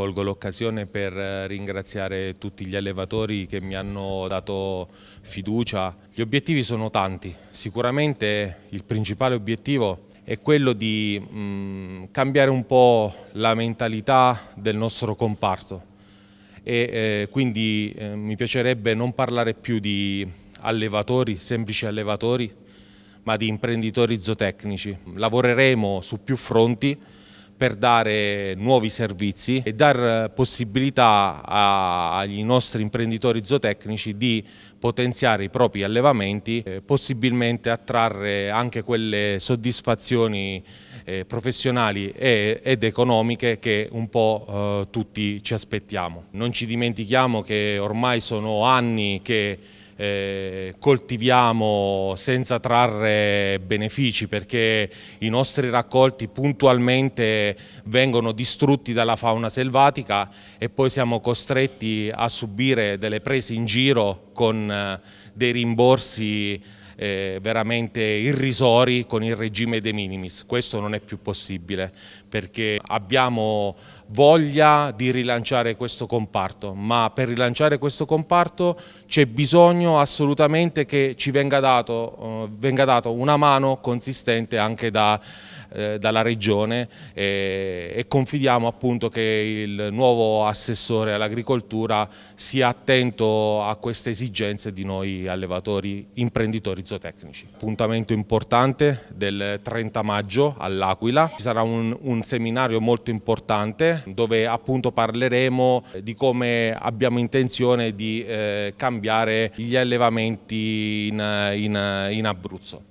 Colgo l'occasione per eh, ringraziare tutti gli allevatori che mi hanno dato fiducia. Gli obiettivi sono tanti, sicuramente il principale obiettivo è quello di mh, mm, cambiare un po' la mentalità del nostro comparto e eh, quindi eh, mi piacerebbe non parlare più di allevatori, semplici allevatori, ma di imprenditori zootecnici. Lavoreremo su più fronti per dare nuovi servizi e dar possibilità agli nostri imprenditori zootecnici di potenziare i propri allevamenti, eh, possibilmente attrarre anche quelle soddisfazioni eh, professionali e, ed economiche che un po' eh, tutti ci aspettiamo. Non ci dimentichiamo che ormai sono anni che eh, coltiviamo senza trarre benefici perché i nostri raccolti puntualmente vengono distrutti dalla fauna selvatica e poi siamo costretti a subire delle prese in giro con eh, dei rimborsi eh, veramente irrisori con il regime de minimis. Questo non è più possibile perché abbiamo voglia di rilanciare questo comparto, ma per rilanciare questo comparto c'è bisogno assolutamente che ci venga dato, eh, venga dato una mano consistente anche da, eh, dalla Regione e, eh, e confidiamo appunto che il nuovo assessore all'agricoltura sia attento a queste esigenze di noi allevatori imprenditori zootecnici. Appuntamento importante del 30 maggio all'Aquila, ci sarà un, un seminario molto importante dove appunto parleremo di come abbiamo intenzione di eh, cambiare gli allevamenti in, in, in Abruzzo.